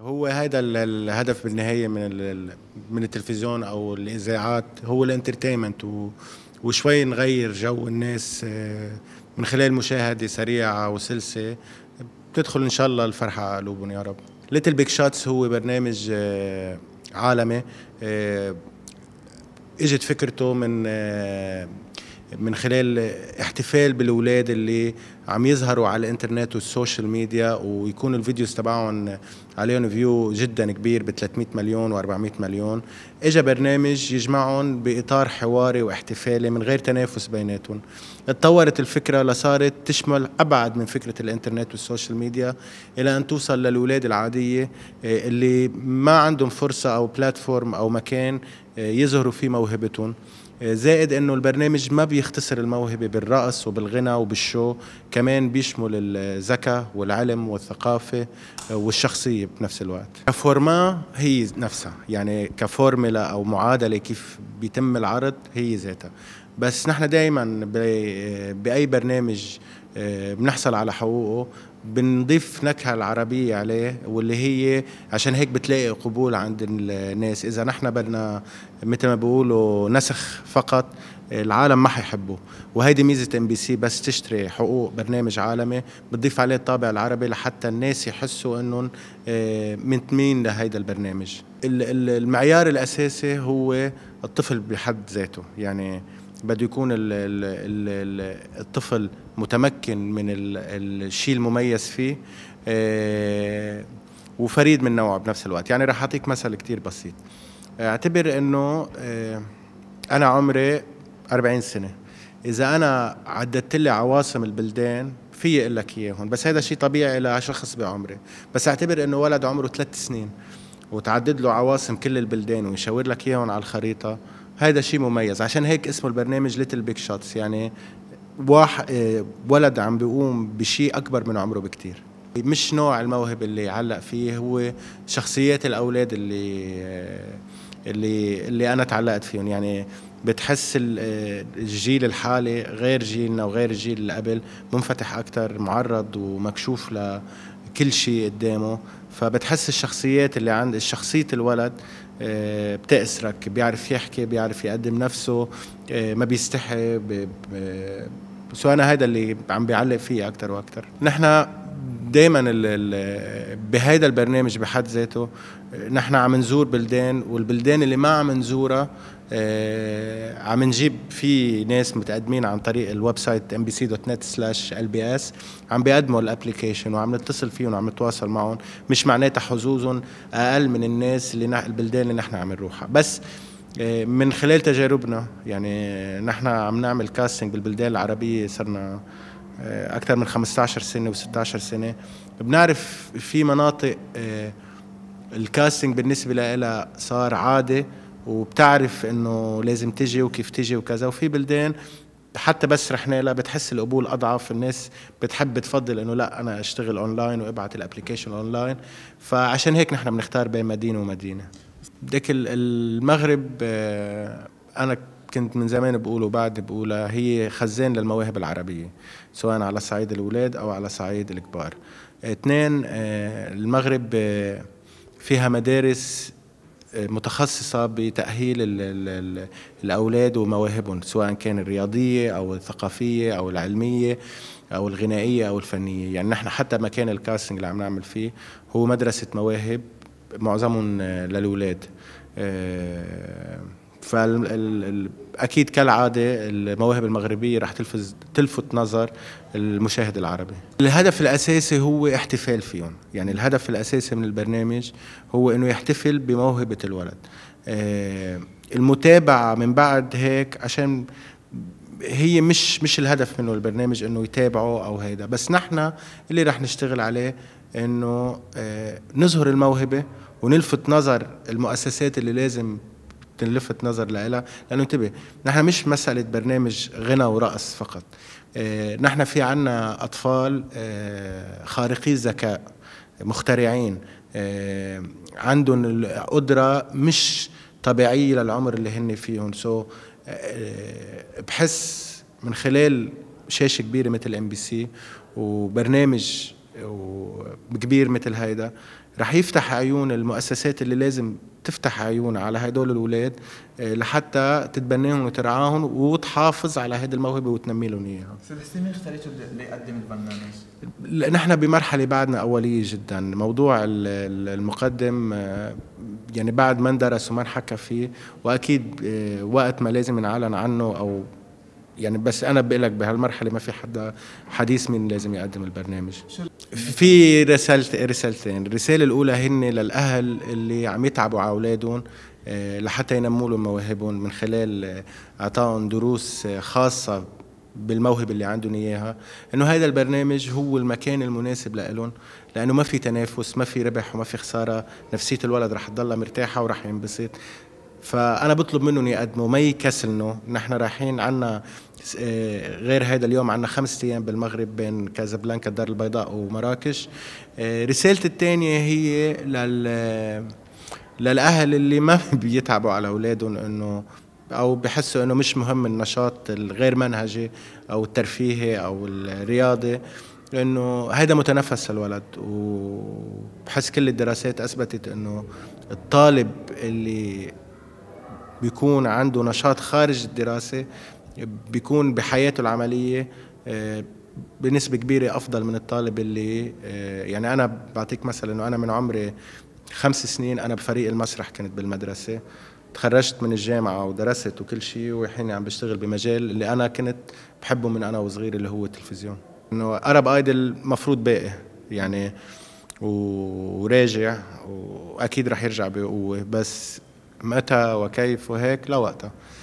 هو هذا الهدف بالنهايه من من التلفزيون او الاذاعات هو الانترتينمنت وشوي نغير جو الناس آه، من خلال مشاهده سريعه وسلسه بتدخل ان شاء الله الفرحه على قلوبهم يا رب ليتل بيك شاتس هو برنامج آه، عالمي آه، اجت فكرته من من خلال احتفال بالولاد اللي عم يظهروا على الانترنت والسوشيال ميديا ويكون الفيديوز تبعهم عليهم فيو جدا كبير ب 300 مليون و400 مليون اجى برنامج يجمعهم باطار حواري واحتفالي من غير تنافس بيناتهم اتطورت الفكره لصارت تشمل ابعد من فكره الانترنت والسوشيال ميديا الى ان توصل للاولاد العاديه آه، اللي ما عندهم فرصه او بلاتفورم او مكان آه، يظهروا فيه موهبتهم آه، زائد انه البرنامج ما بيختصر الموهبه بالرقص وبالغنى وبالشو كمان بيشمل الذكاء والعلم والثقافه والشخصيه بنفس الوقت كفورما هي نفسها يعني كفورما معامله او معادله كيف بيتم العرض هي ذاتها بس نحن دائما باي برنامج آه، بنحصل على حقوقه بنضيف نكهة العربية عليه واللي هي عشان هيك بتلاقي قبول عند الناس إذا نحن بدنا مثل ما بيقولوا نسخ فقط العالم ما حيحبه وهيدي ميزه ام بي سي بس تشتري حقوق برنامج عالمي بتضيف عليه الطابع العربي لحتى الناس يحسوا انهم آه، منتمين لهيدا البرنامج المعيار الاساسي هو الطفل بحد ذاته يعني بده يكون الـ الـ الـ الطفل متمكن من الشيء المميز فيه آه، وفريد من نوعه بنفس الوقت يعني رح اعطيك مثل كتير بسيط اعتبر انه آه، انا عمري 40 سنه اذا انا عددت لي عواصم البلدان في اقول لك اياهم بس هذا شيء طبيعي لشخص بعمري بس اعتبر انه ولد عمره ثلاث سنين وتعدد له عواصم كل البلدان ويشاور لك اياهم على الخريطه هذا شيء مميز عشان هيك اسمه البرنامج ليتل بيك شوتس يعني واحد آه، ولد عم بيقوم بشيء اكبر من عمره بكتير مش نوع الموهبه اللي يعلق فيه هو شخصيات الاولاد اللي آه، اللي اللي انا تعلقت فيهم يعني بتحس الجيل الحالي غير جيلنا وغير الجيل اللي قبل منفتح اكثر معرض ومكشوف لكل شيء قدامه فبتحس الشخصيات اللي عند شخصيه الولد آه، بتأسرك بيعرف يحكي بيعرف يقدم نفسه آه، ما بيستحي سو انا هذا اللي عم بيعلق فيه اكثر واكثر نحن دائما بهذا البرنامج بحد ذاته نحن عم نزور بلدان والبلدان اللي ما عم نزورها آه، عم نجيب في ناس متقدمين عن طريق الويب سايت ام بي سي دوت نت سلاش ال بي اس عم بيقدموا الابلكيشن وعم نتصل فيهم وعم نتواصل معهم مش معناتها حظوظهم اقل من الناس اللي نح البلدان اللي نحن عم نروحها بس آه، من خلال تجاربنا يعني نحن عم نعمل كاستنج بالبلدان العربيه صرنا آه، اكثر من 15 سنه و16 سنه بنعرف في مناطق آه، الكاستنج بالنسبه لها صار عادي وبتعرف انه لازم تجي وكيف تجي وكذا وفي بلدان حتى بس رحنا لها بتحس القبول اضعف الناس بتحب تفضل انه لا انا اشتغل اونلاين وابعت الابلكيشن اونلاين فعشان هيك نحن بنختار بين مدينه ومدينه ديك المغرب آه، انا كنت من زمان بقول وبعد بقولها هي خزان للمواهب العربيه سواء على صعيد الولاد او على صعيد الكبار اثنين آه، المغرب آه، فيها مدارس آه، متخصصة بتأهيل الأولاد ومواهبهم سواء كان الرياضية أو الثقافية أو العلمية أو الغنائية أو الفنية يعني نحن حتى مكان الكاستنج اللي عم نعمل فيه هو مدرسة مواهب معظمهم للأولاد فاكيد كالعاده المواهب المغربيه رح تلفز تلفت نظر المشاهد العربي. الهدف الاساسي هو احتفال فيهم، يعني الهدف الاساسي من البرنامج هو انه يحتفل بموهبه الولد. آه، المتابعه من بعد هيك عشان هي مش مش الهدف منه البرنامج انه يتابعه او هيدا بس نحن اللي رح نشتغل عليه انه آه، نظهر الموهبه ونلفت نظر المؤسسات اللي لازم تنلفت نظر لها لانه انتبه نحن مش مساله برنامج غنى ورقص فقط آه، نحن في عنا اطفال آه، خارقي الذكاء مخترعين آه، عندهم القدره مش طبيعيه للعمر اللي هن فيهم سو بحس من خلال شاشه كبيره مثل ام بي سي وبرنامج و كبير مثل هيدا رح يفتح عيون المؤسسات اللي لازم تفتح عيونها على هدول الأولاد آه، لحتى تتبناهم وترعاهم وتحافظ على هذه الموهبه وتنمي لهم اياها. استاذ حسين مين ليقدم البرنامج؟ نحن بمرحله بعدنا اوليه جدا، موضوع المقدم آه، يعني بعد ما اندرس وما انحكى فيه واكيد آه، وقت ما لازم نعلن عنه او يعني بس انا بقول لك بهالمرحله ما في حدا حديث مين لازم يقدم البرنامج. شو في رسالت رسالتين الرساله الاولى هن للاهل اللي عم يتعبوا على اولادهم آه، لحتى ينموا لهم مواهبهم من خلال آه، اعطائهم دروس آه، خاصه بالموهبه اللي عندهم اياها انه هذا البرنامج هو المكان المناسب لإلهم لانه ما في تنافس ما في ربح وما في خساره نفسيه الولد رح تضلها مرتاحه ورح ينبسط فانا بطلب منهم يقدموا ما يكسلنوا نحن رايحين عنا آه، غير هذا اليوم عنا خمسة ايام بالمغرب بين كازابلانكا الدار البيضاء ومراكش آه، رسالتي الثانيه هي لل آه، للاهل اللي ما بيتعبوا على اولادهم انه او بحسوا انه مش مهم النشاط الغير منهجي او الترفيهي او الرياضي لانه هذا متنفس للولد وبحس كل الدراسات اثبتت انه الطالب اللي بيكون عنده نشاط خارج الدراسة بيكون بحياته العملية آه، بنسبة كبيرة أفضل من الطالب اللي آه، يعني أنا بعطيك مثلا أنه أنا من عمري خمس سنين أنا بفريق المسرح كنت بالمدرسة تخرجت من الجامعة ودرست وكل شيء وحيني عم بشتغل بمجال اللي أنا كنت بحبه من أنا وصغير اللي هو التلفزيون إنه أرب أيدل مفروض باقي يعني وراجع وأكيد رح يرجع بقوة بس متى وكيف وهيك لوقتها وقتها